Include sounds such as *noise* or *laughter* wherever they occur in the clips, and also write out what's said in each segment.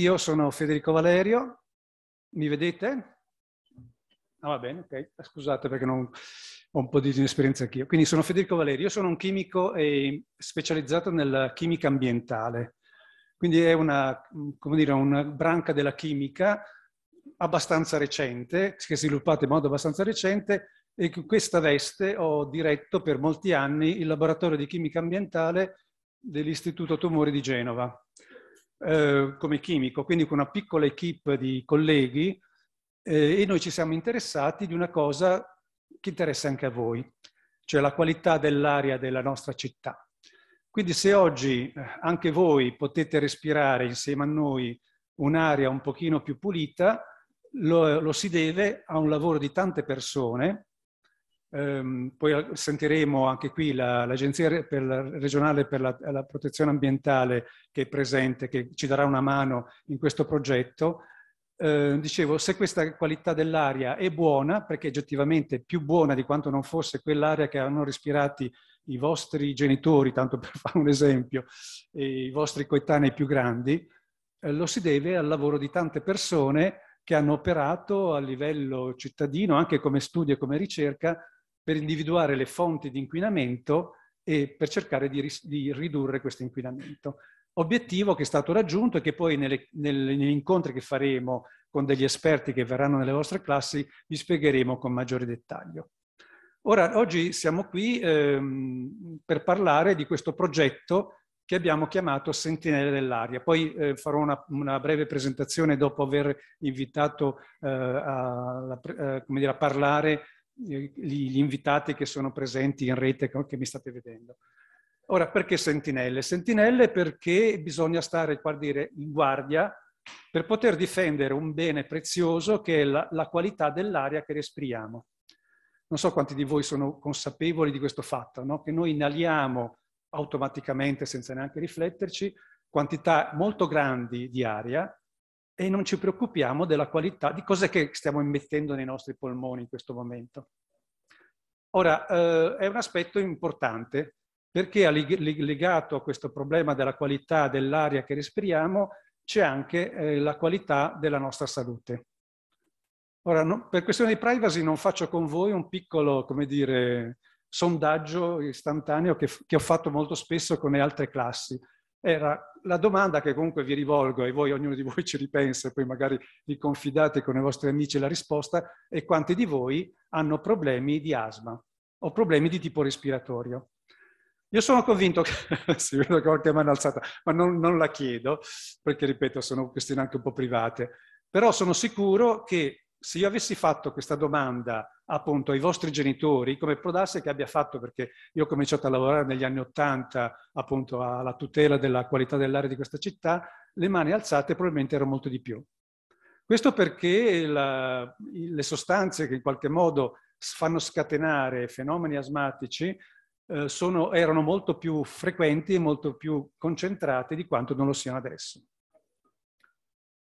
Io sono Federico Valerio, mi vedete? Ah, va bene, ok, scusate perché non, ho un po' di inesperienza anch'io. Quindi sono Federico Valerio, sono un chimico specializzato nella chimica ambientale, quindi è una, dire, una branca della chimica abbastanza recente, che si è sviluppata in modo abbastanza recente e con questa veste ho diretto per molti anni il laboratorio di chimica ambientale dell'Istituto Tumori di Genova eh, come chimico, quindi con una piccola equip di colleghi eh, e noi ci siamo interessati di una cosa che interessa anche a voi, cioè la qualità dell'aria della nostra città. Quindi se oggi eh, anche voi potete respirare insieme a noi un'aria un pochino più pulita, lo, lo si deve a un lavoro di tante persone Ehm, poi eh, sentiremo anche qui la, l'Agenzia per la, regionale per la, la, protezione ambientale che è presente, che ci darà una mano in questo progetto. Ehm, dicevo, se questa qualità dell'aria è buona, perché oggettivamente è più buona di quanto non fosse quell'aria che hanno respirati i vostri genitori, tanto per *laughs* fare un esempio, i vostri coetanei più grandi, eh, lo si deve al lavoro di tante persone che hanno operato a livello cittadino, anche come studio e come ricerca, per individuare le fonti di inquinamento e per cercare di, di ridurre questo inquinamento. Obiettivo che è stato raggiunto e che poi nelle, nelle, negli incontri che faremo con degli esperti che verranno nelle vostre classi vi spiegheremo con maggiore dettaglio. Ora, oggi siamo qui ehm, per parlare di questo progetto che abbiamo chiamato Sentinelle dell'Aria. Poi eh, farò una, una, breve presentazione dopo aver invitato eh, a, a, eh, dire, a, parlare gli, invitati che sono presenti in rete che mi state vedendo. Ora, perché sentinelle? Sentinelle perché bisogna stare dire, in guardia per poter difendere un bene prezioso che è la, la qualità dell'aria che respiriamo. Non so quanti di voi sono consapevoli di questo fatto, no? che noi inaliamo automaticamente, senza neanche rifletterci, quantità molto grandi di aria e non ci preoccupiamo della qualità, di cos'è che stiamo immettendo nei nostri polmoni in questo momento. Ora, eh, è un aspetto importante perché legato a questo problema della qualità dell'aria che respiriamo c'è anche eh, la qualità della nostra salute. Ora, no, per questione di privacy non faccio con voi un piccolo, come dire, sondaggio istantaneo che, che ho fatto molto spesso con le altre classi era la domanda che comunque vi rivolgo e voi, ognuno di voi ci ripensa, e poi magari vi confidate con i vostri amici la risposta, è quanti di voi hanno problemi di asma o problemi di tipo respiratorio. Io sono convinto che, si *laughs* vedo che qualche mano alzata, ma non, non la chiedo, perché ripeto, sono questioni anche un po' private, però sono sicuro che se io avessi fatto questa domanda appunto ai vostri genitori, come può darsi che abbia fatto, perché io ho cominciato a lavorare negli anni Ottanta appunto alla tutela della qualità dell'aria di questa città, le mani alzate probabilmente erano molto di più. Questo perché la, le sostanze che in qualche modo fanno scatenare fenomeni asmatici eh, sono, erano molto più frequenti e molto più concentrate di quanto non lo siano adesso.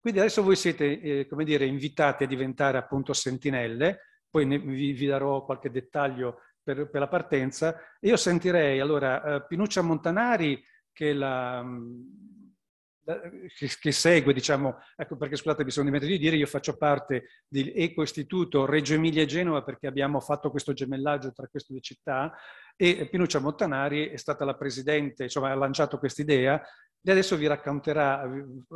Quindi adesso voi siete, eh, come dire, invitati a diventare appunto sentinelle, poi ne, vi, vi, darò qualche dettaglio per, per, la partenza. Io sentirei allora eh, Pinuccia Montanari che la, mm, che, segue, diciamo, ecco perché scusate mi sono dimenticato di dire, io faccio parte dell'Eco Istituto Reggio Emilia e Genova perché abbiamo fatto questo gemellaggio tra queste due città e Pinuccia Montanari è stata la presidente, insomma ha lanciato quest'idea e adesso vi racconterà,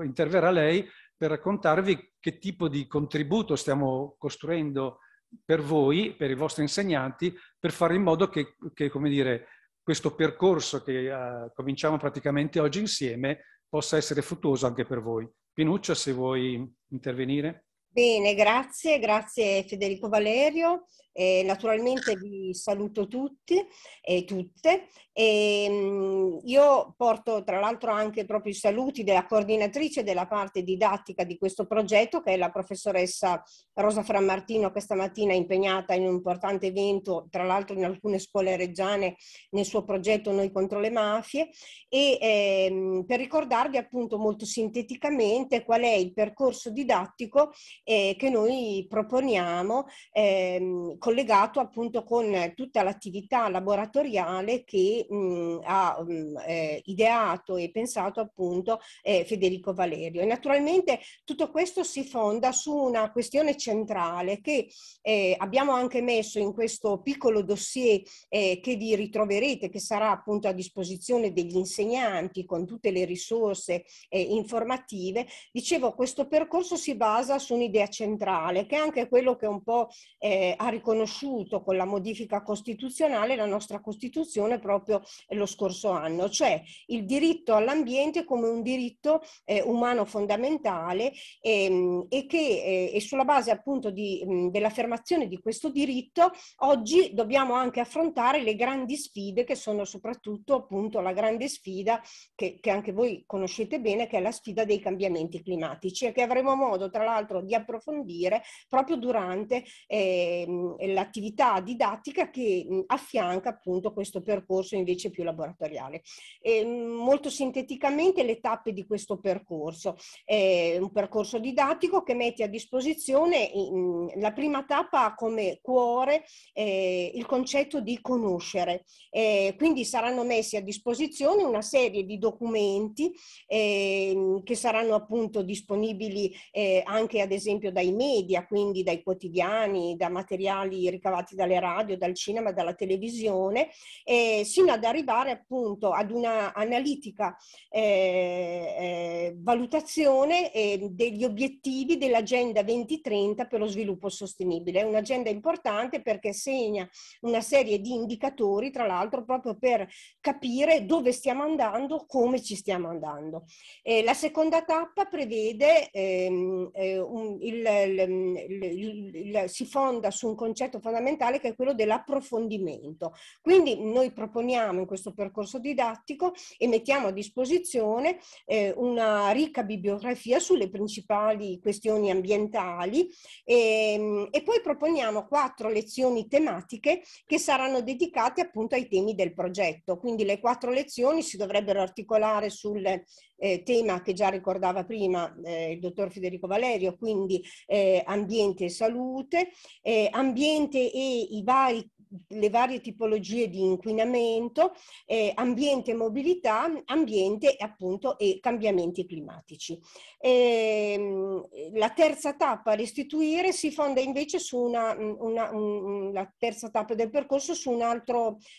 interverrà lei per raccontarvi che tipo di contributo stiamo costruendo per voi, per i vostri insegnanti, per fare in modo che, che come dire, questo percorso che uh, cominciamo praticamente oggi insieme possa essere fruttuoso anche per voi. Pinuccia, se vuoi intervenire. Bene, grazie, grazie Federico Valerio. Eh, naturalmente vi saluto tutti e tutte. E, mh, io porto tra l'altro anche proprio i saluti della coordinatrice della parte didattica di questo progetto, che è la professoressa Rosa Frammartino, che stamattina è impegnata in un importante evento, tra l'altro in alcune scuole reggiane, nel suo progetto Noi contro le mafie. E ehm, per ricordarvi appunto molto sinteticamente qual è il percorso didattico eh, che noi proponiamo ehm, collegato appunto con tutta l'attività laboratoriale che mh, ha mh, eh, ideato e pensato appunto eh, Federico Valerio. E naturalmente tutto questo si fonda su una questione centrale che eh, abbiamo anche messo in questo piccolo dossier eh, che vi ritroverete, che sarà appunto a disposizione degli insegnanti con tutte le risorse eh, informative. Dicevo, questo percorso si basa su un'idea un'idea centrale, che è anche quello che un po' eh, ha riconosciuto con la modifica costituzionale la nostra Costituzione proprio eh, lo scorso anno, cioè il diritto all'ambiente come un diritto eh, umano fondamentale ehm, e che eh, e sulla base appunto mm, dell'affermazione di questo diritto oggi dobbiamo anche affrontare le grandi sfide che sono soprattutto appunto la grande sfida che, che anche voi conoscete bene, che è la sfida dei cambiamenti climatici e che avremo modo tra l'altro di approfondire proprio durante eh, l'attività didattica che affianca appunto questo percorso invece più laboratoriale. E, ehm, molto sinteticamente le tappe di questo percorso. È un percorso didattico che mette a disposizione in, la prima tappa come cuore eh, il concetto di conoscere. Eh, quindi saranno messi a disposizione una serie di documenti eh, che saranno appunto disponibili eh, anche ad esempio esempio dai media, quindi dai quotidiani, da materiali ricavati dalle radio, dal cinema, dalla televisione, eh, sino ad arrivare appunto ad una analitica eh, eh valutazione eh, degli obiettivi dell'Agenda 2030 per lo sviluppo sostenibile. È un'agenda importante perché segna una serie di indicatori, tra l'altro, proprio per capire dove stiamo andando, come ci stiamo andando. Eh, la seconda tappa prevede ehm, eh, un, il, il, il, si fonda su un concetto fondamentale che è quello dell'approfondimento. Quindi noi proponiamo in questo percorso didattico e mettiamo a disposizione eh, una ricca bibliografia sulle principali questioni ambientali e, ehm, e poi proponiamo quattro lezioni tematiche che saranno dedicate appunto ai temi del progetto. Quindi le quattro lezioni si dovrebbero articolare sulle eh, tema che già ricordava prima eh, il dottor Federico Valerio, quindi eh, ambiente e salute, eh, ambiente e i vari le varie tipologie di inquinamento, eh, ambiente e mobilità, ambiente appunto e cambiamenti climatici. E, ehm, la terza tappa, restituire, si fonda invece su una, una, un, la terza tappa del percorso su un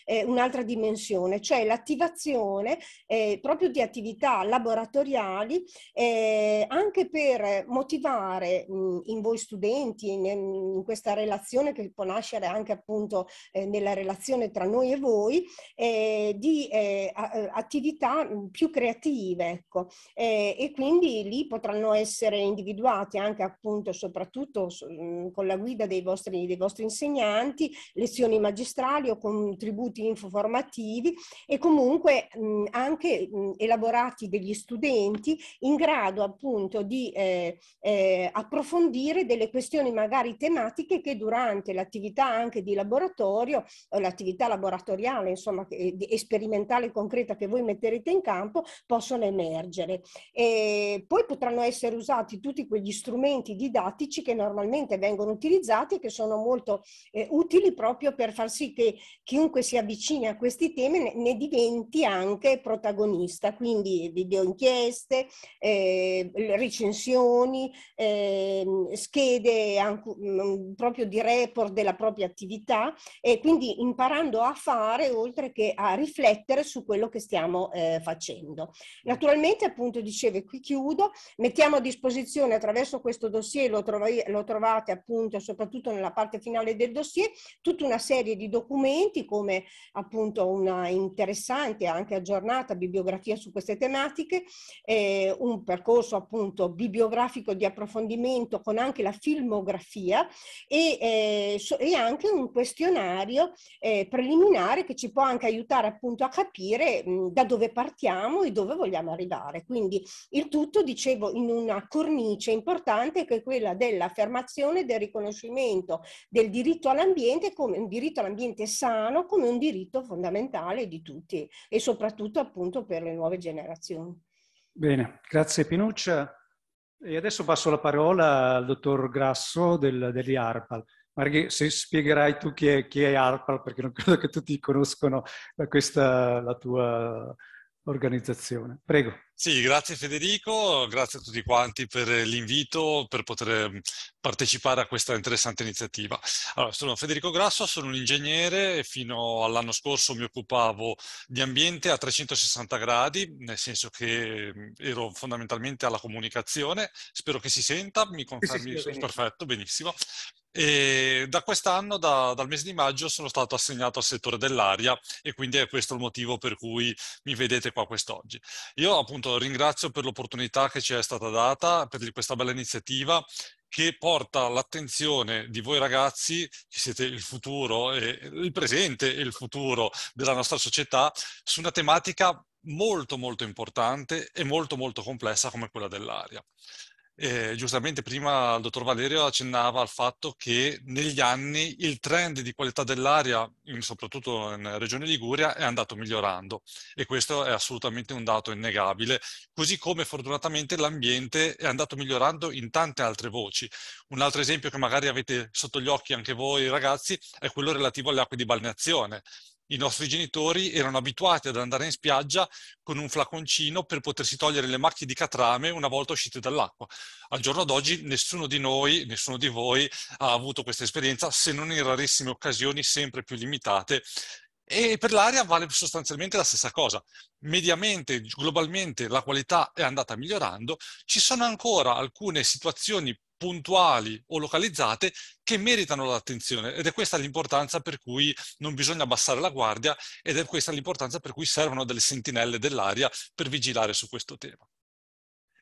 eh, un'altra dimensione, cioè l'attivazione eh, proprio di attività laboratoriali eh, anche per motivare mh, in voi studenti, in, in questa relazione che può nascere anche appunto eh, nella relazione tra noi e voi, eh, di eh, eh attività mm, più creative. Ecco. Eh, e quindi lì potranno essere individuati anche appunto soprattutto mm, con la guida dei vostri, dei vostri insegnanti, lezioni magistrali o contributi informativi e comunque mh, mm, anche mh, elaborati degli studenti in grado appunto di eh, approfondire delle questioni magari tematiche che durante l'attività anche di laboratorio laboratorio, eh, l'attività laboratoriale, insomma, eh, sperimentale e concreta che voi metterete in campo, possono emergere. E poi potranno essere usati tutti quegli strumenti didattici che normalmente vengono utilizzati e che sono molto eh, utili proprio per far sì che chiunque si avvicini a questi temi ne, ne diventi anche protagonista, quindi video inchieste, eh, recensioni, eh, schede anche, mm, proprio di report della propria attività e quindi imparando a fare oltre che a riflettere su quello che stiamo eh, facendo. Naturalmente appunto dicevo, qui chiudo, mettiamo a disposizione attraverso questo dossier, lo, trovi, lo trovate appunto soprattutto nella parte finale del dossier, tutta una serie di documenti come appunto una interessante e anche aggiornata bibliografia su queste tematiche, eh, un percorso appunto bibliografico di approfondimento con anche la filmografia e, eh, so, e anche un questionario scenario eh, preliminare che ci può anche aiutare appunto a capire mh, mm, da dove partiamo e dove vogliamo arrivare. Quindi il tutto, dicevo, in una cornice importante che è quella dell'affermazione del riconoscimento del diritto all'ambiente come un diritto all'ambiente sano, come un diritto fondamentale di tutti e soprattutto appunto per le nuove generazioni. Bene, grazie Pinuccia. E adesso passo la parola al dottor Grasso del, dell'IARPAL. Magari se spiegherai tu chi è, chi è ARPAL, perché non *laughs* credo che tutti conoscono eh, questa, la tua organizzazione. Prego. Sì, grazie Federico, grazie a tutti quanti per l'invito, per poter mm, partecipare a questa interessante iniziativa. Allora, sono Federico Grasso, sono un ingegnere e fino all'anno scorso mi occupavo di ambiente a 360 gradi, nel senso che mm, ero fondamentalmente alla comunicazione. Spero che si senta, mi confermi, sì, sì, perfetto, benissimo. E da quest'anno, da, dal mese di maggio, sono stato assegnato al settore dell'aria e quindi è questo il motivo per cui mi vedete qua quest'oggi. Io appunto ringrazio per l'opportunità che ci è stata data, per questa bella iniziativa che porta l'attenzione di voi ragazzi, che siete il futuro, e il presente e il futuro della nostra società, su una tematica molto molto importante e molto molto complessa come quella dell'aria eh, giustamente prima il dottor Valerio accennava al fatto che negli anni il trend di qualità dell'aria, soprattutto in Regione Liguria, è andato migliorando e questo è assolutamente un dato innegabile, così come fortunatamente l'ambiente è andato migliorando in tante altre voci. Un altro esempio che magari avete sotto gli occhi anche voi ragazzi è quello relativo alle acque di balneazione i nostri genitori erano abituati ad andare in spiaggia con un flaconcino per potersi togliere le macchie di catrame una volta uscite dall'acqua. Al giorno d'oggi nessuno di noi, nessuno di voi ha avuto questa esperienza, se non in rarissime occasioni sempre più limitate e per l'aria vale sostanzialmente la stessa cosa. Mediamente, globalmente, la qualità è andata migliorando. Ci sono ancora alcune situazioni puntuali o localizzate che meritano l'attenzione ed è questa l'importanza per cui non bisogna abbassare la guardia ed è questa l'importanza per cui servono delle sentinelle dell'aria per vigilare su questo tema.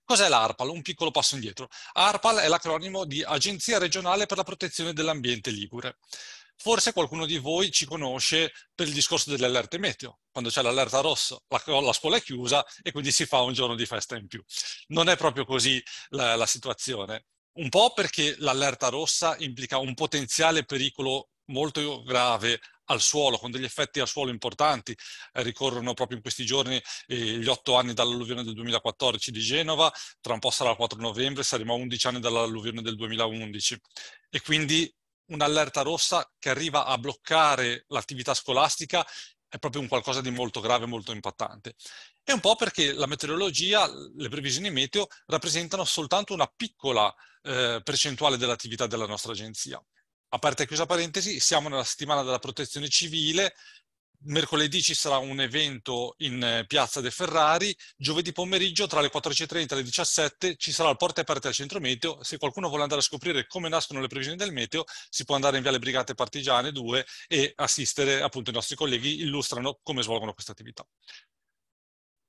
Cos'è l'ARPAL? Un piccolo passo indietro. ARPAL è l'acronimo di Agenzia regionale per la protezione dell'ambiente Ligure. Forse qualcuno di voi ci conosce per il discorso delle allerte meteo, quando c'è l'allerta rossa, la, la, scuola è chiusa e quindi si fa un giorno di festa in più. Non è proprio così la, la situazione. Un po' perché l'allerta rossa implica un potenziale pericolo molto grave al suolo, con degli effetti al suolo importanti. Eh, ricorrono proprio in questi giorni eh, gli otto anni dall'alluvione del 2014 di Genova, tra un po' sarà il 4 novembre, saremo a 11 anni dall'alluvione del 2011. E quindi un'allerta rossa che arriva a bloccare l'attività scolastica è proprio un qualcosa di molto grave, molto impattante. È un po' perché la meteorologia, le previsioni meteo, rappresentano soltanto una piccola eh, percentuale dell'attività della nostra agenzia. Aperta e chiusa parentesi, siamo nella settimana della protezione civile mercoledì ci sarà un evento in eh, Piazza De Ferrari, giovedì pomeriggio tra le 14.30 e le 17 ci sarà il porte aperte al centro meteo, se qualcuno vuole andare a scoprire come nascono le previsioni del meteo si può andare in via le Brigate Partigiane 2 e assistere appunto i nostri colleghi illustrano come svolgono questa attività.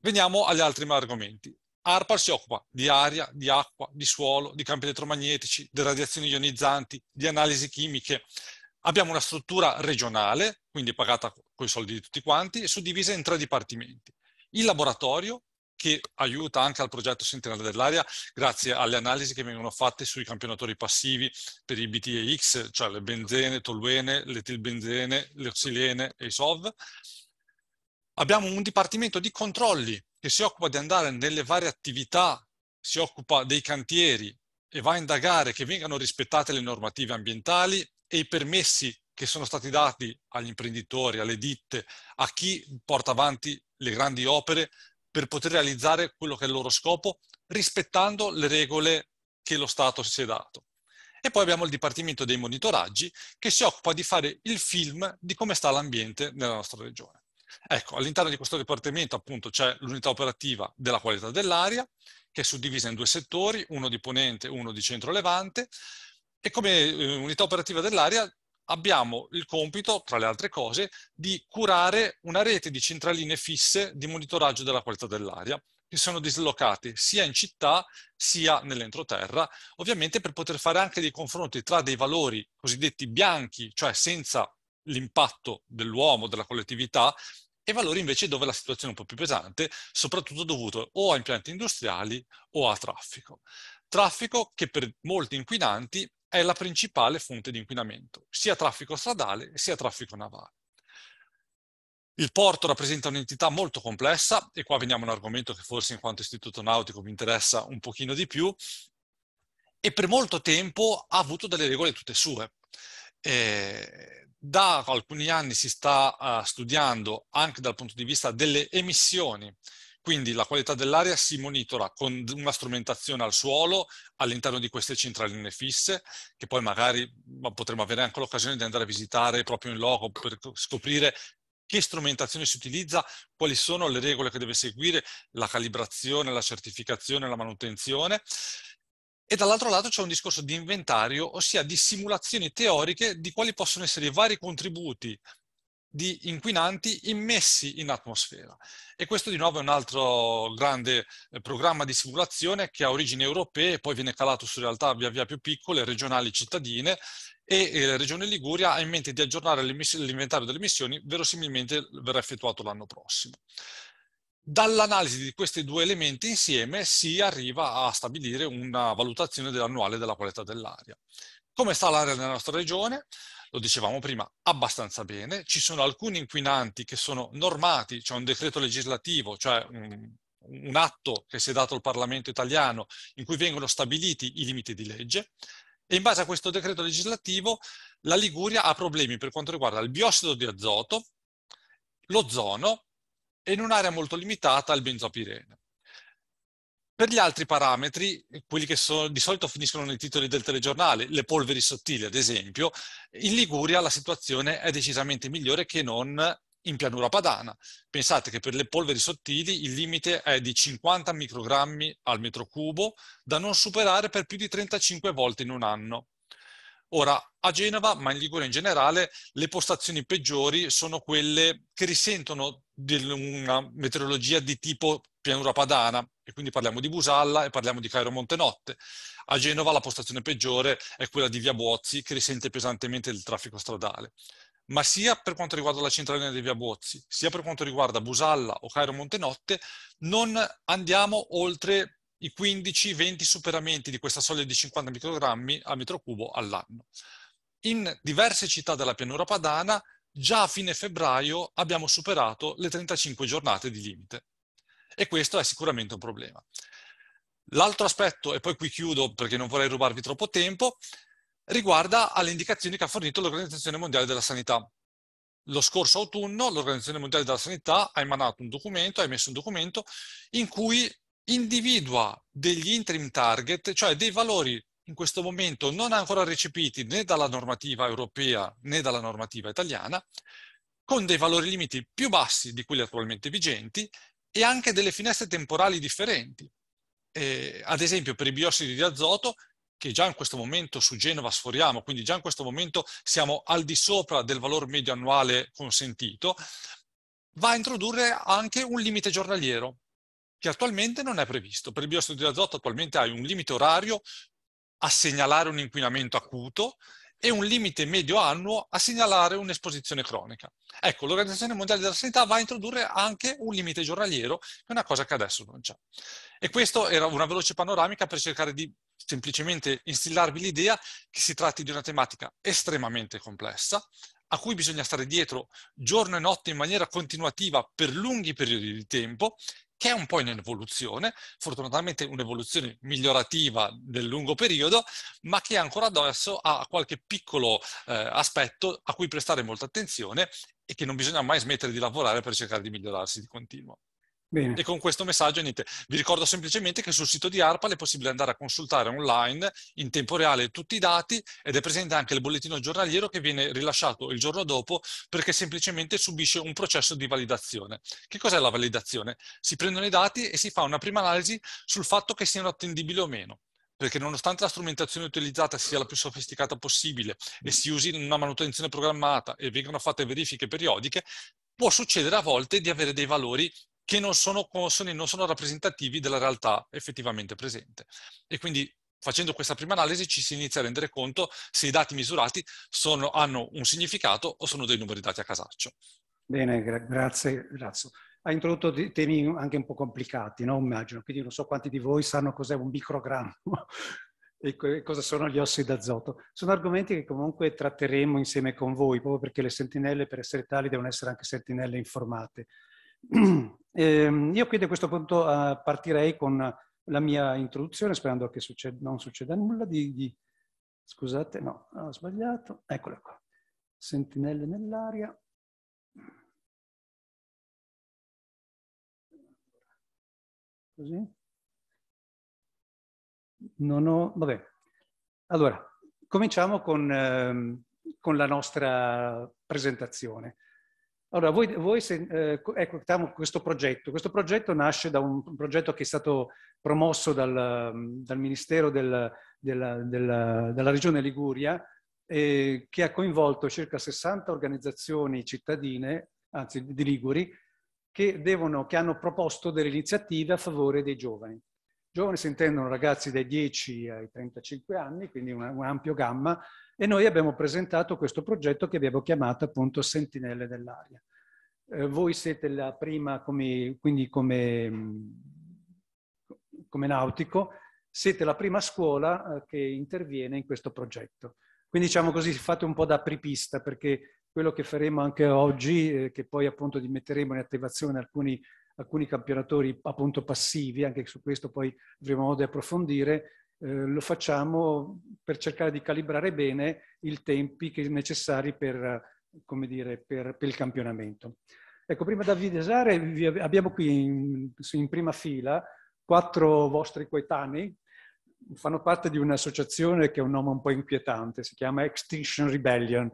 Veniamo agli altri argomenti. ARPAL si occupa di aria, di acqua, di suolo, di campi elettromagnetici, di radiazioni ionizzanti, di analisi chimiche, Abbiamo una struttura regionale, quindi pagata con i soldi di tutti quanti, suddivisa in tre dipartimenti. Il laboratorio, che aiuta anche al progetto Sentinella dell'Aria grazie alle analisi che vengono fatte sui campionatori passivi per i BTEX, cioè le benzene, toluene, l'etilbenzene, le oxilene e i SOV. Abbiamo un dipartimento di controlli che si occupa di andare nelle varie attività, si occupa dei cantieri e va a indagare che vengano rispettate le normative ambientali e i permessi che sono stati dati agli imprenditori, alle ditte, a chi porta avanti le grandi opere per poter realizzare quello che è il loro scopo, rispettando le regole che lo Stato si è dato. E poi abbiamo il Dipartimento dei Monitoraggi che si occupa di fare il film di come sta l'ambiente nella nostra regione. Ecco, all'interno di questo dipartimento appunto c'è l'unità operativa della qualità dell'aria, che è suddivisa in due settori, uno di Ponente e uno di Centro Levante, e come eh, unità operativa dell'aria abbiamo il compito, tra le altre cose, di curare una rete di centraline fisse di monitoraggio della qualità dell'aria che sono dislocate sia in città sia nell'entroterra, ovviamente per poter fare anche dei confronti tra dei valori cosiddetti bianchi, cioè senza l'impatto dell'uomo, della collettività, e valori invece dove la situazione è un po' più pesante, soprattutto dovuto o a impianti industriali o a traffico. Traffico che per molti inquinanti è la principale fonte di inquinamento, sia traffico stradale sia traffico navale. Il porto rappresenta un'entità molto complessa e qua veniamo a un argomento che forse in quanto istituto nautico mi interessa un pochino di più e per molto tempo ha avuto delle regole tutte sue. Eh, da alcuni anni si sta uh, studiando anche dal punto di vista delle emissioni quindi la qualità dell'aria si monitora con una strumentazione al suolo all'interno di queste centraline fisse, che poi magari potremmo avere anche l'occasione di andare a visitare proprio in loco per scoprire che strumentazione si utilizza, quali sono le regole che deve seguire, la calibrazione, la certificazione, la manutenzione. E dall'altro lato c'è un discorso di inventario, ossia di simulazioni teoriche di quali possono essere i vari contributi di inquinanti immessi in atmosfera. E questo di nuovo è un altro grande eh, programma di simulazione che ha origini europee poi viene calato su realtà via via più piccole, regionali, cittadine e la Regione Liguria ha in mente di aggiornare l'inventario delle emissioni, verosimilmente verrà effettuato l'anno prossimo. Dall'analisi di questi due elementi insieme si arriva a stabilire una valutazione dell'annuale della qualità dell'aria. Come sta l'area della nostra regione? lo dicevamo prima, abbastanza bene. Ci sono alcuni inquinanti che sono normati, c'è cioè un decreto legislativo, cioè un, mm, un atto che si è dato al Parlamento italiano in cui vengono stabiliti i limiti di legge e in base a questo decreto legislativo la Liguria ha problemi per quanto riguarda il biossido di azoto, l'ozono e in un'area molto limitata il benzopirene. Per gli altri parametri, quelli che sono, di solito finiscono nei titoli del telegiornale, le polveri sottili ad esempio, in Liguria la situazione è decisamente migliore che non in pianura padana. Pensate che per le polveri sottili il limite è di 50 microgrammi al metro cubo da non superare per più di 35 volte in un anno. Ora, a Genova, ma in Liguria in generale, le postazioni peggiori sono quelle che risentono di una meteorologia di tipo pianura padana, e quindi parliamo di Busalla e parliamo di Cairo Montenotte. A Genova la postazione peggiore è quella di Via Bozzi, che risente pesantemente del traffico stradale. Ma sia per quanto riguarda la centralina di Via Bozzi, sia per quanto riguarda Busalla o Cairo Montenotte, non andiamo oltre i 15-20 superamenti di questa soglia di 50 microgrammi al metro cubo all'anno. In diverse città della pianura padana, già a fine febbraio abbiamo superato le 35 giornate di limite. E questo è sicuramente un problema. L'altro aspetto, e poi qui chiudo perché non vorrei rubarvi troppo tempo, riguarda alle indicazioni che ha fornito l'Organizzazione Mondiale della Sanità. Lo scorso autunno l'Organizzazione Mondiale della Sanità ha emanato un documento, ha emesso un documento in cui individua degli interim target, cioè dei valori in questo momento non ancora recepiti né dalla normativa europea né dalla normativa italiana, con dei valori limiti più bassi di quelli attualmente vigenti e anche delle finestre temporali differenti. Eh, ad esempio per i biossidi di azoto, che già in questo momento su Genova sforiamo, quindi già in questo momento siamo al di sopra del valore medio annuale consentito, va a introdurre anche un limite giornaliero, che attualmente non è previsto. Per il biossido di azoto attualmente hai un limite orario a segnalare un inquinamento acuto e un limite medio annuo a segnalare un'esposizione cronica. Ecco, l'Organizzazione Mondiale della Sanità va a introdurre anche un limite giornaliero, che è una cosa che adesso non c'è. E questa era una veloce panoramica per cercare di semplicemente instillarvi l'idea che si tratti di una tematica estremamente complessa, a cui bisogna stare dietro giorno e notte in maniera continuativa per lunghi periodi di tempo, che è un po' in evoluzione, fortunatamente un'evoluzione migliorativa del lungo periodo, ma che ancora adesso ha qualche piccolo eh, aspetto a cui prestare molta attenzione e che non bisogna mai smettere di lavorare per cercare di migliorarsi di continuo. Bene. E con questo messaggio niente. Vi ricordo semplicemente che sul sito di ARPAL è possibile andare a consultare online in tempo reale tutti i dati ed è presente anche il bollettino giornaliero che viene rilasciato il giorno dopo perché semplicemente subisce un processo di validazione. Che cos'è la validazione? Si prendono i dati e si fa una prima analisi sul fatto che siano attendibili o meno perché nonostante la strumentazione utilizzata sia la più sofisticata possibile e si usi una manutenzione programmata e vengano fatte verifiche periodiche, può succedere a volte di avere dei valori che non sono consoni, non sono rappresentativi della realtà effettivamente presente. E quindi facendo questa prima analisi ci si inizia a rendere conto se i dati misurati sono, hanno un significato o sono dei numeri dati a casaccio. Bene, gra- grazie Lazio. Ha introdotto temi anche un po' complicati, no? immagino, quindi non so quanti di voi sanno cos'è un microgrammo *laughs* e co- cosa sono gli ossidi d'azoto. Sono argomenti che comunque tratteremo insieme con voi, proprio perché le sentinelle per essere tali devono essere anche sentinelle informate. *clears throat* Eh, io quindi a questo punto eh, partirei con la mia introduzione, sperando che succeda, non succeda nulla di, di... Scusate, no, ho sbagliato. Eccola qua. Sentinelle nell'aria. Così. Non ho... Vabbè. Allora, cominciamo con, ehm, con la nostra presentazione. Allora, voi, voi se, eh, ecco, diciamo questo progetto. Questo progetto nasce da un, progetto che è stato promosso dal, dal Ministero del, della, della, della, Regione Liguria, eh, che ha coinvolto circa 60 organizzazioni cittadine, anzi di Liguri, che, devono, che hanno proposto delle iniziative a favore dei giovani. Giovani si intendono ragazzi dai 10 ai 35 anni, quindi una, un ampio gamma, e noi abbiamo presentato questo progetto che abbiamo chiamato appunto Sentinelle dell'Aria. Eh, voi siete la prima, come, quindi come, mm, come, nautico, siete la prima scuola eh, che interviene in questo progetto. Quindi diciamo così, fate un po' da apripista perché quello che faremo anche oggi, eh, che poi appunto metteremo in attivazione alcuni, alcuni campionatori appunto passivi, anche su questo poi avremo modo di approfondire, eh, lo facciamo per cercare di calibrare bene i tempi necessari per, dire, per, per il campionamento. Ecco, prima da avvisare, abbiamo qui in, in, prima fila quattro vostri coetanei, fanno parte di un'associazione che è un nome un po' inquietante, si chiama Extinction Rebellion,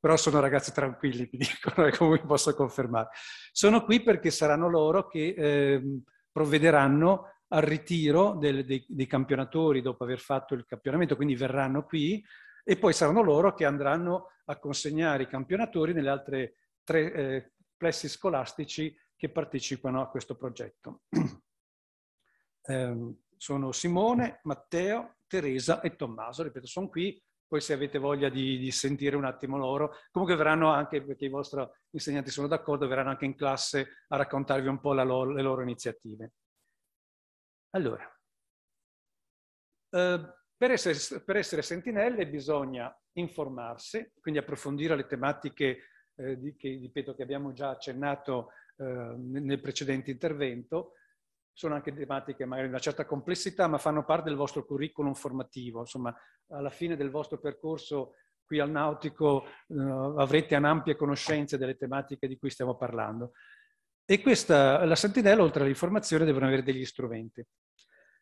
però sono ragazzi tranquilli, vi *laughs* dicono, ecco, come posso confermare. Sono qui perché saranno loro che eh, provvederanno al ritiro del, dei, dei, campionatori dopo aver fatto il campionamento, quindi verranno qui e poi saranno loro che andranno a consegnare i campionatori nelle altre tre eh, plessi scolastici che partecipano a questo progetto. *clears throat* Eh, sono Simone, Matteo, Teresa e Tommaso, ripeto, sono qui, poi se avete voglia di, di sentire un attimo loro, comunque verranno anche, perché i vostri insegnanti sono d'accordo, verranno anche in classe a raccontarvi un po' lo, le loro iniziative. Allora, eh, per, essere, per essere sentinelle bisogna informarsi, quindi approfondire le tematiche eh, di, che, ripeto, che abbiamo già accennato eh, nel precedente intervento, sono anche tematiche magari di una certa complessità, ma fanno parte del vostro curriculum formativo. Insomma, alla fine del vostro percorso qui al Nautico eh, avrete un'ampia conoscenza delle tematiche di cui stiamo parlando. E questa, la sentinella, oltre all'informazione, devono avere degli strumenti.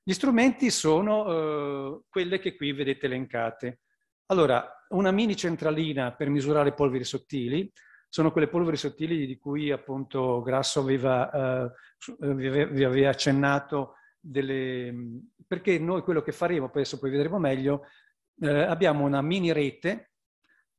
Gli strumenti sono eh, quelle che qui vedete elencate. Allora, una mini centralina per misurare polveri sottili, sono quelle polveri sottili di cui appunto Grasso aveva, eh, vi aveva accennato, delle... perché noi quello che faremo, poi adesso poi vedremo meglio, eh, abbiamo una mini rete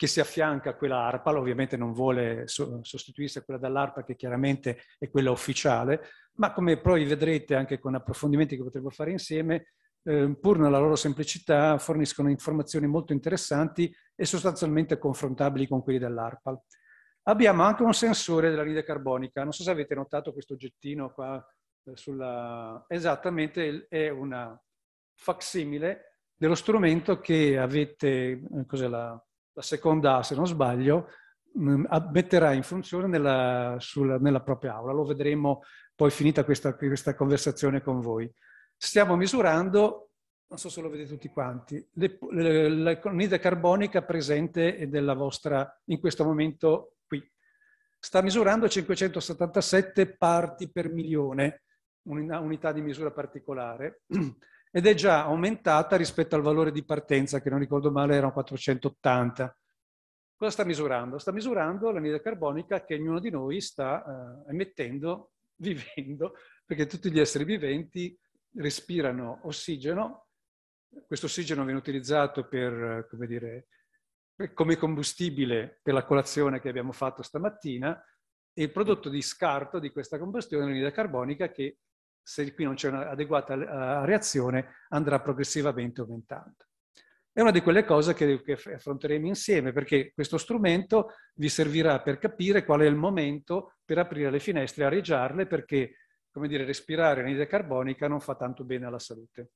che si affianca a quella ARPAL, ovviamente non vuole sostituirsi a quella dell'ARPA che chiaramente è quella ufficiale, ma come poi vedrete anche con approfondimenti che potremo fare insieme, eh, pur nella loro semplicità forniscono informazioni molto interessanti e sostanzialmente confrontabili con quelli dell'ARPAL. Abbiamo anche un sensore dell'anide carbonica, non so se avete notato questo oggettino qua eh, sulla... esattamente è una facsimile dello strumento che avete, eh, cos'è la la seconda se non sbaglio, mm, metterà in funzione nella, sulla, nella propria aula. Lo vedremo poi finita questa, questa conversazione con voi. Stiamo misurando non so se lo vedete tutti quanti, l'anidride carbonica presente vostra, in questo momento qui. Sta misurando 577 parti per milione, un'unità di misura particolare. *clears throat* ed è già aumentata rispetto al valore di partenza, che non ricordo male erano 480. Cosa sta misurando? Sta misurando l'anidride carbonica che ognuno di noi sta eh, emettendo *laughs* vivendo, perché tutti gli esseri viventi respirano ossigeno, questo ossigeno viene utilizzato per, eh, come, dire, come combustibile per la colazione che abbiamo fatto stamattina e il prodotto di scarto di questa combustione è l'anidride carbonica che se qui non c'è un'adeguata eh, reazione, andrà progressivamente aumentando. È una di quelle cose che, che, affronteremo insieme, perché questo strumento vi servirà per capire qual è il momento per aprire le finestre, e areggiarle, perché, come dire, respirare anidride carbonica non fa tanto bene alla salute.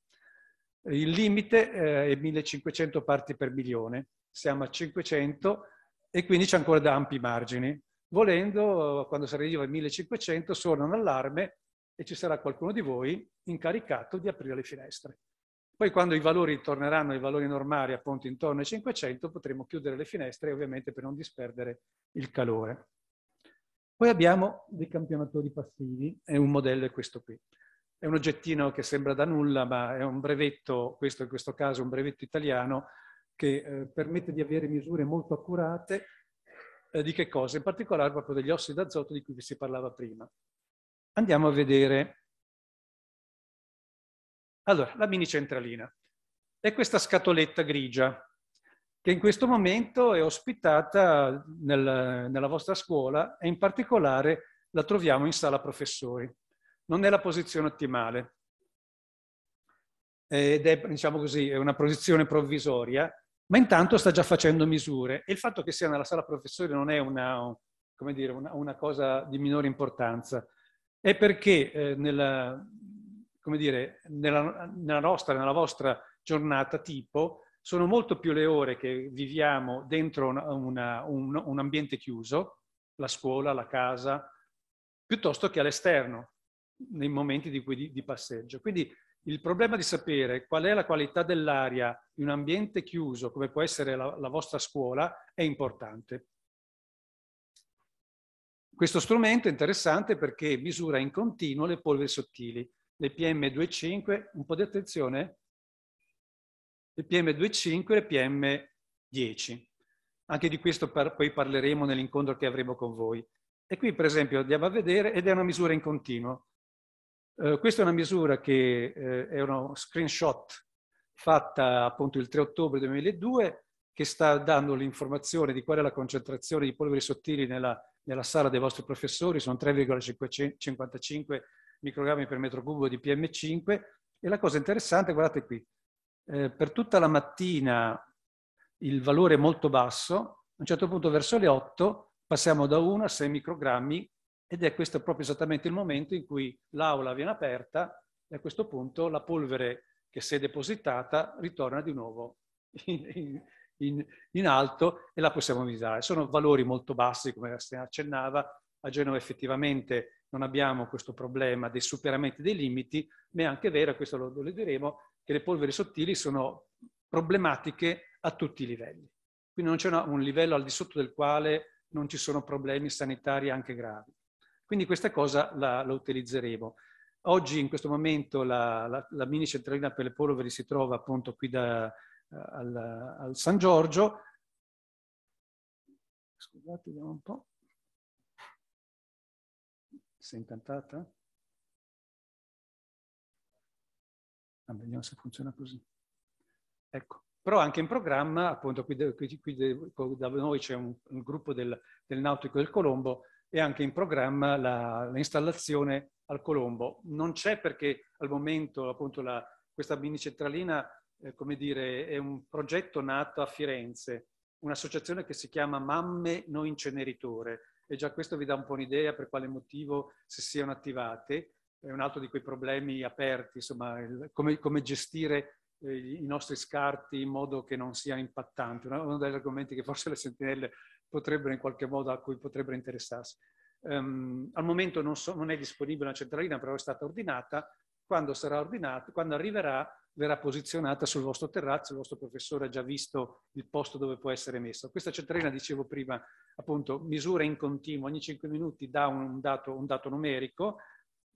Il limite eh, è 1500 parti per milione, siamo a 500 e quindi c'è ancora da ampi margini. Volendo, quando si arriva a 1500, suona un allarme e ci sarà qualcuno di voi incaricato di aprire le finestre. Poi quando i valori torneranno ai valori normali, appunto intorno ai 500, potremo chiudere le finestre, ovviamente per non disperdere il calore. Poi abbiamo dei campionatori passivi, e un modello è questo qui. È un oggettino che sembra da nulla, ma è un brevetto, questo in questo caso è un brevetto italiano, che eh, permette di avere misure molto accurate eh, di che cosa? In particolare proprio degli ossidi d'azoto di cui vi si parlava prima. Andiamo a vedere. Allora, la mini centralina. È questa scatoletta grigia che in questo momento è ospitata nel, nella vostra scuola e in particolare la troviamo in sala professori. Non è la posizione ottimale ed è, diciamo così, è una posizione provvisoria, ma intanto sta già facendo misure e il fatto che sia nella sala professori non è una, dire, una, una cosa di minore importanza è perché eh, nella, dire, nella, nella, nostra, nella vostra giornata tipo sono molto più le ore che viviamo dentro una, una, un, un ambiente chiuso, la scuola, la casa, piuttosto che all'esterno, nei momenti di, di, di, passeggio. Quindi il problema di sapere qual è la qualità dell'aria in un ambiente chiuso, come può essere la, la vostra scuola, è importante. Questo strumento è interessante perché misura in continuo le polveri sottili, le PM2,5, un po' di attenzione, le PM2,5 e le PM10. Anche di questo par poi parleremo nell'incontro che avremo con voi. E qui per esempio andiamo a vedere, ed è una misura in continuo. Eh, questa è una misura che eh, è uno screenshot fatta appunto il 3 ottobre 2002 che sta dando l'informazione di qual è la concentrazione di polveri sottili nella nella sala dei vostri professori, sono 3,55 microgrammi per metro cubo di PM5 e la cosa interessante, guardate qui, eh, per tutta la mattina il valore è molto basso, a un certo punto verso le 8 passiamo da 1 a 6 microgrammi ed è questo proprio esattamente il momento in cui l'aula viene aperta e a questo punto la polvere che si è depositata ritorna di nuovo in, in, in alto e la possiamo misurare. Sono valori molto bassi, come si accennava, a Genova effettivamente non abbiamo questo problema dei superamenti dei limiti, ma è anche vero, questo lo, vedremo, che le polveri sottili sono problematiche a tutti i livelli. Quindi non c'è una, un livello al di sotto del quale non ci sono problemi sanitari anche gravi. Quindi questa cosa la, la utilizzeremo. Oggi in questo momento la, la, la mini centralina per le polveri si trova appunto qui da, al, al San Giorgio. Scusate, vediamo un po'. Sei incantata? Ah, vediamo se funziona così. Ecco, però anche in programma, appunto, qui, qui, qui da noi c'è un, un gruppo del, del, Nautico del Colombo e anche in programma la, l'installazione al Colombo. Non c'è perché al momento, appunto, la, questa mini centralina eh, come dire, è un progetto nato a Firenze, un'associazione che si chiama Mamme No Inceneritore e già questo vi dà un po' un'idea per quale motivo si siano attivate. È un altro di quei problemi aperti, insomma, il, come, come, gestire eh, i nostri scarti in modo che non sia impattante, uno, uno degli argomenti che forse le sentinelle potrebbero in qualche modo a cui potrebbero interessarsi. Um, al momento non, so, non, è disponibile una centralina, però è stata ordinata. Quando, ordinata, quando arriverà, verrà posizionata sul vostro terrazzo, il vostro professore ha già visto il posto dove può essere messa. Questa centralina, dicevo prima, appunto, misura in continuo, ogni 5 minuti dà un dato, un dato numerico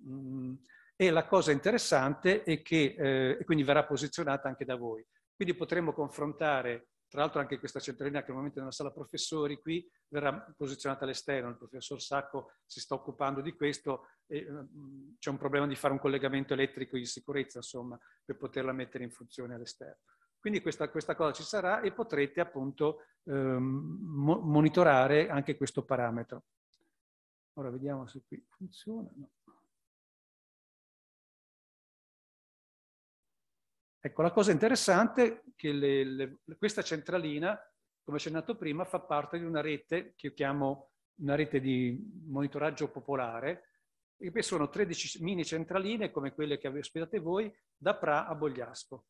mm, e la cosa interessante è che eh, quindi verrà posizionata anche da voi. Quindi potremo confrontare tra l'altro anche questa centralina che al momento è nella sala professori qui verrà posizionata all'esterno, il professor Sacco si sta occupando di questo e eh, c'è un problema di fare un collegamento elettrico in sicurezza, insomma, per poterla mettere in funzione all'esterno. Quindi questa, questa, cosa ci sarà e potrete appunto um, monitorare anche questo parametro. Ora vediamo se qui funziona. No. Ecco, la cosa interessante è che le, le, questa centralina, come accennato prima, fa parte di una rete che io chiamo una rete di monitoraggio popolare, e poi sono 13 mini centraline come quelle che ospitate voi, da Pra a Bogliasco.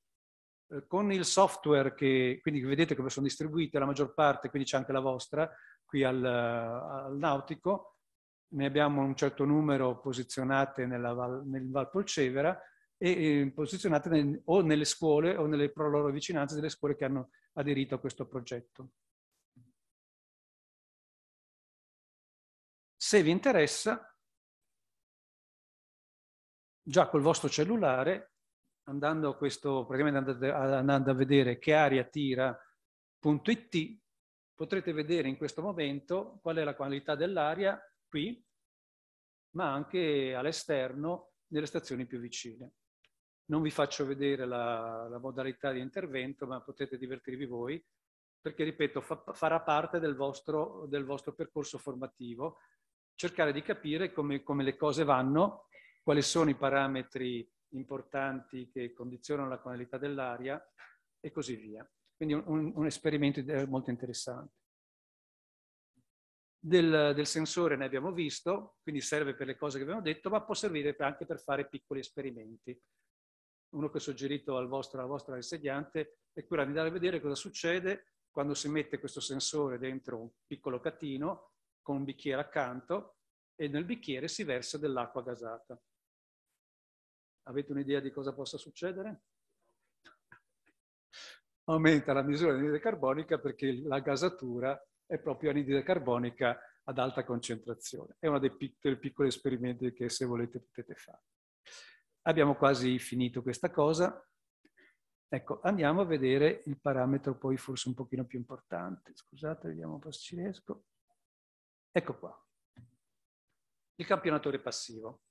Eh, con il software che, quindi vedete come sono distribuite la maggior parte, quindi c'è anche la vostra, qui al, al Nautico, ne abbiamo un certo numero posizionate nella, nel Val Polcevera, e posizionate nel, o nelle scuole o nelle loro vicinanze delle scuole che hanno aderito a questo progetto. Se vi interessa, già col vostro cellulare, andando a, questo, andate, andando a vedere che aria tira.it, potrete vedere in questo momento qual è la qualità dell'aria qui, ma anche all'esterno nelle stazioni più vicine. Non vi faccio vedere la, la modalità di intervento, ma potete divertirvi voi, perché, ripeto, fa, farà parte del vostro, del vostro, percorso formativo, cercare di capire come, come le cose vanno, quali sono i parametri importanti che condizionano la qualità dell'aria e così via. Quindi un, un esperimento molto interessante. Del, del, sensore ne abbiamo visto, quindi serve per le cose che abbiamo detto, ma può servire anche per fare piccoli esperimenti uno che ho suggerito al vostro, alla vostra insegnante, è quella di andare a vedere cosa succede quando si mette questo sensore dentro un piccolo catino con un bicchiere accanto e nel bicchiere si versa dell'acqua gasata. Avete un'idea di cosa possa succedere? *laughs* Aumenta la misura di anidride carbonica perché la gasatura è proprio anidride carbonica ad alta concentrazione. È uno dei piccoli, piccoli esperimenti che se volete potete fare. Abbiamo quasi finito questa cosa. Ecco, andiamo a vedere il parametro poi forse un pochino più importante. Scusate, vediamo un po' se ci riesco. Ecco qua. Il campionatore passivo.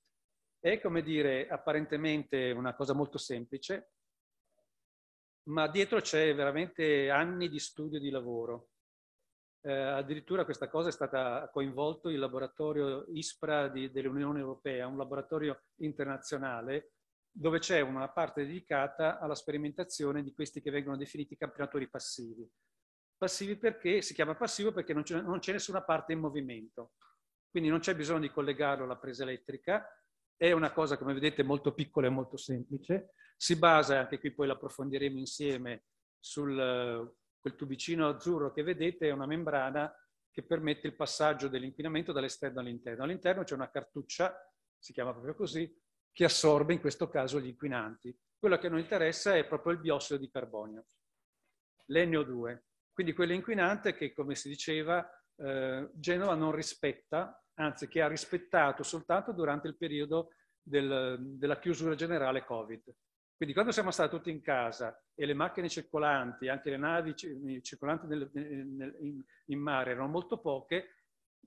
È come dire, apparentemente una cosa molto semplice, ma dietro c'è veramente anni di studio e di lavoro. Eh, addirittura questa cosa è stata coinvolto il laboratorio ISPRA di, dell'Unione Europea, un laboratorio internazionale dove c'è una parte dedicata alla sperimentazione di questi che vengono definiti campionatori passivi. Passivi perché si chiama passivo perché non c'è, non c'è nessuna parte in movimento, quindi non c'è bisogno di collegarlo alla presa elettrica, è una cosa come vedete molto piccola e molto semplice, si basa, anche qui poi l'approfondiremo insieme, sul Quel tubicino azzurro che vedete è una membrana che permette il passaggio dell'inquinamento dall'esterno all'interno. All'interno c'è una cartuccia, si chiama proprio così, che assorbe in questo caso gli inquinanti. Quello che non interessa è proprio il biossido di carbonio, l'NO2. Quindi quell'inquinante che, come si diceva, eh, Genova non rispetta, anzi che ha rispettato soltanto durante il periodo del, della chiusura generale Covid. Quindi quando siamo stati tutti in casa e le macchine circolanti, anche le navi eh, circolanti nel, eh, nel, in, in, mare erano molto poche,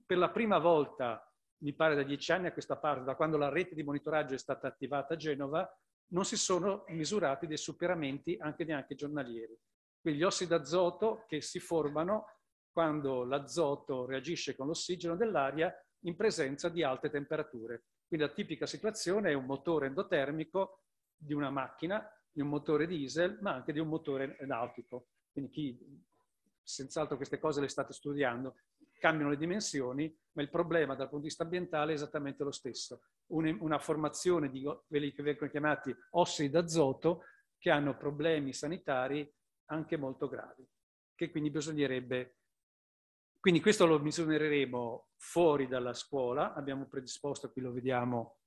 per la prima volta, mi pare da dieci anni a questa parte, da quando la rete di monitoraggio è stata attivata a Genova, non si sono misurati dei superamenti anche neanche giornalieri. Quindi gli ossidi d'azoto che si formano quando l'azoto reagisce con l'ossigeno dell'aria in presenza di alte temperature. Quindi la tipica situazione è un motore endotermico di una macchina, di un motore diesel, ma anche di un motore nautico. Quindi chi, senz'altro queste cose le state studiando, cambiano le dimensioni, ma il problema dal punto di vista ambientale è esattamente lo stesso. Una formazione di quelli che vengono chiamati ossidi d'azoto che hanno problemi sanitari anche molto gravi, che quindi bisognerebbe... Quindi questo lo misureremo fuori dalla scuola, abbiamo predisposto, qui lo vediamo,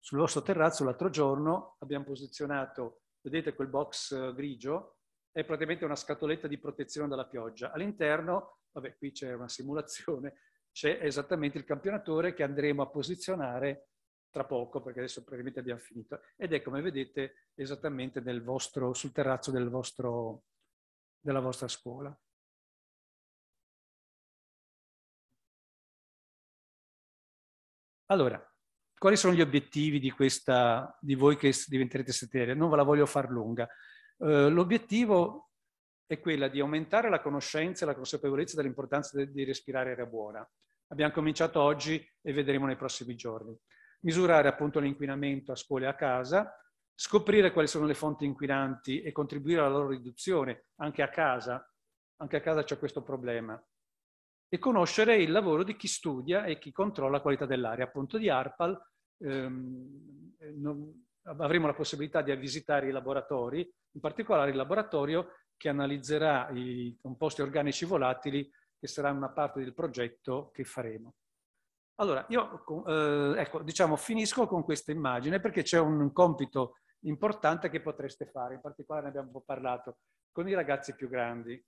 sul vostro terrazzo l'altro giorno abbiamo posizionato, vedete quel box eh, grigio, è praticamente una scatoletta di protezione dalla pioggia. All'interno, vabbè, qui c'è una simulazione, *laughs* c'è esattamente il campionatore che andremo a posizionare tra poco, perché adesso praticamente abbiamo finito. Ed è come vedete esattamente vostro, sul terrazzo del vostro, della vostra scuola. Allora, quali sono gli obiettivi di, questa, di voi che diventerete settaria? Non ve la voglio far lunga. Eh, l'obiettivo è quella di aumentare la conoscenza e la consapevolezza dell'importanza di respirare aria buona. Abbiamo cominciato oggi e vedremo nei prossimi giorni. Misurare appunto l'inquinamento a scuola e a casa, scoprire quali sono le fonti inquinanti e contribuire alla loro riduzione anche a casa. Anche a casa c'è questo problema e conoscere il lavoro di chi studia e chi controlla la qualità dell'aria, appunto di ARPAL. Ehm, non, avremo la possibilità di visitare i laboratori, in particolare il laboratorio che analizzerà i composti organici volatili, che sarà una parte del progetto che faremo. Allora, io eh, ecco, diciamo, finisco con questa immagine perché c'è un compito importante che potreste fare, in particolare ne abbiamo un po' parlato, con i ragazzi più grandi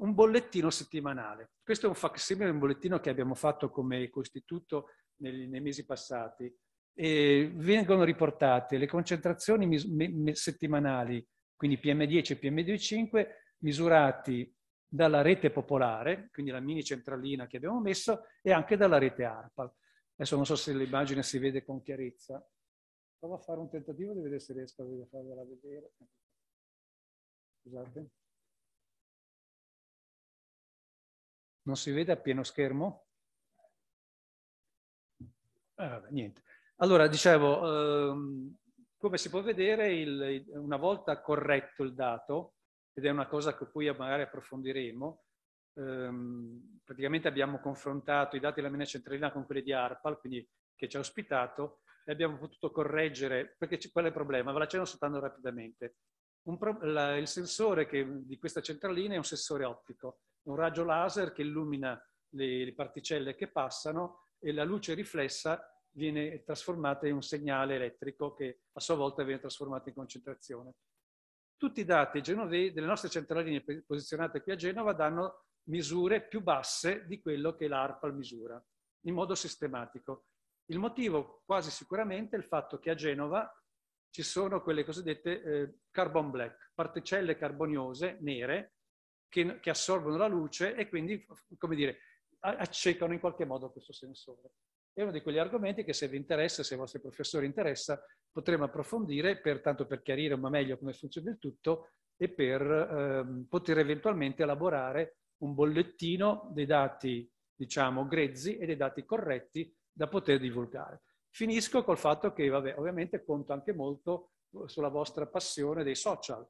un bollettino settimanale. Questo è un facsimile, un bollettino che abbiamo fatto come istituto nei, nei mesi passati. E vengono riportate le concentrazioni mis- me- settimanali, quindi PM10 e PM2,5, misurati dalla rete popolare, quindi la mini centralina che abbiamo messo, e anche dalla rete ARPA. Adesso non so se l'immagine si vede con chiarezza. Provo a fare un tentativo di vedere se riesco a farvela vedere. Scusate. Non si vede a pieno schermo? Eh, niente. Allora, dicevo, ehm, come si può vedere, il, una volta corretto il dato, ed è una cosa che poi magari approfondiremo, ehm, praticamente abbiamo confrontato i dati della mia Centralina con quelli di ARPAL, quindi che ci ha ospitato, e abbiamo potuto correggere, perché qual è il problema? Ve la cenno soltanto rapidamente. Pro, la, il sensore che, di questa centralina è un sensore ottico, un raggio laser che illumina le, le particelle che passano e la luce riflessa viene trasformata in un segnale elettrico che a sua volta viene trasformato in concentrazione. Tutti i dati genovesi delle nostre centraline posizionate qui a Genova danno misure più basse di quello che l'ARPAL misura, in modo sistematico. Il motivo quasi sicuramente è il fatto che a Genova ci sono quelle cosiddette eh, carbon black, particelle carboniose nere che, che assorbono la luce e quindi, come dire, accecano in qualche modo questo sensore. È uno di quegli argomenti che se vi interessa, se ai vostri professori interessa, potremo approfondire per, tanto per chiarire ma meglio come funziona il tutto e per ehm, poter eventualmente elaborare un bollettino dei dati, diciamo, grezzi e dei dati corretti da poter divulgare. Finisco col fatto che, vabbè, ovviamente conto anche molto eh, sulla vostra passione dei social,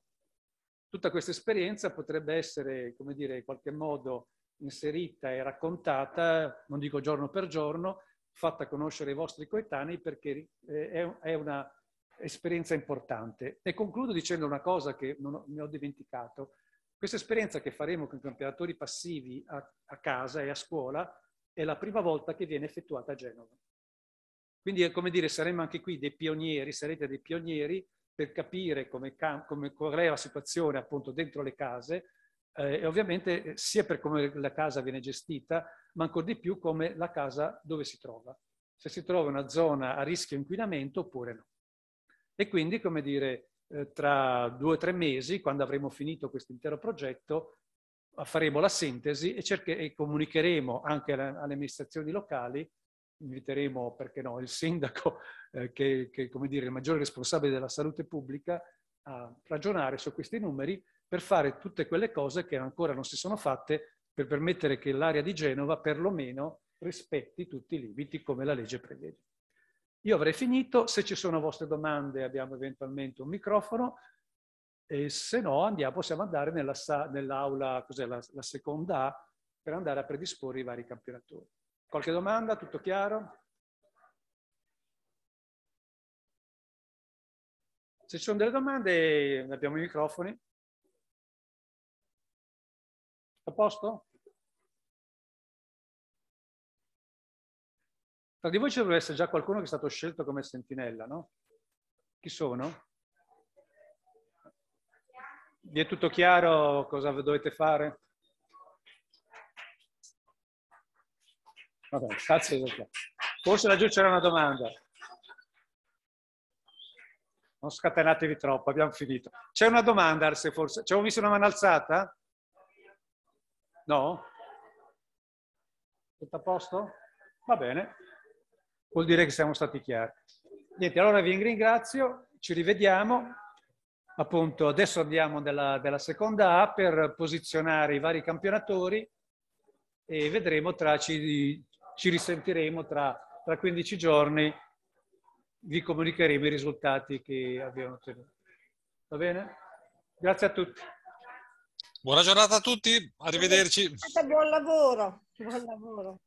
Tutta questa esperienza potrebbe essere, come dire, in qualche modo inserita e raccontata, non dico giorno per giorno, fatta conoscere ai vostri coetanei perché eh, è una esperienza importante. E concludo dicendo una cosa che non mi ho dimenticato. Questa esperienza che faremo con i campionatori passivi a, a casa e a scuola è la prima volta che viene effettuata a Genova. Quindi, eh, come dire, saremo anche qui dei pionieri, sarete dei pionieri per capire come, come, qual è la situazione appunto dentro le case eh, e ovviamente eh, sia per come la casa viene gestita, ma ancora di più come la casa dove si trova, se si trova in una zona a rischio inquinamento oppure no. E quindi, come dire, eh, tra due o tre mesi, quando avremo finito questo intero progetto, faremo la sintesi e, e comunicheremo anche alle, alle amministrazioni locali inviteremo, perché no, il sindaco, *laughs* eh, che, è il maggiore responsabile della salute pubblica, a ragionare su questi numeri per fare tutte quelle cose che ancora non si sono fatte per permettere che l'area di Genova perlomeno rispetti tutti i limiti come la legge prevede. Io avrei finito, se ci sono vostre domande abbiamo eventualmente un microfono e se no andiamo, possiamo andare nell'aula, nell cos'è la, la seconda A, per andare a predisporre i vari campionatori. Qualche domanda? Tutto chiaro? Se ci sono delle domande, abbiamo i microfoni. A posto? Tra di voi ci dovrebbe essere già qualcuno che è stato scelto come sentinella, no? Chi sono? Vi è tutto chiaro cosa dovete fare? Vabbè, Forse laggiù c'era una domanda. Non scatenatevi troppo, abbiamo finito. C'è una domanda, Arse, forse? Ci avevo visto una mano alzata? No? Tutto a posto? Va bene. Vuol dire che siamo stati chiari. Niente, allora vi ringrazio, ci rivediamo. Appunto, adesso andiamo della, della seconda A per posizionare i vari campionatori e vedremo tra ci ci risentiremo tra, tra 15 giorni, vi comunicheremo i risultati che abbiamo ottenuto. Va bene? Grazie a tutti. Buona giornata a tutti, arrivederci. Buon lavoro. Buon lavoro.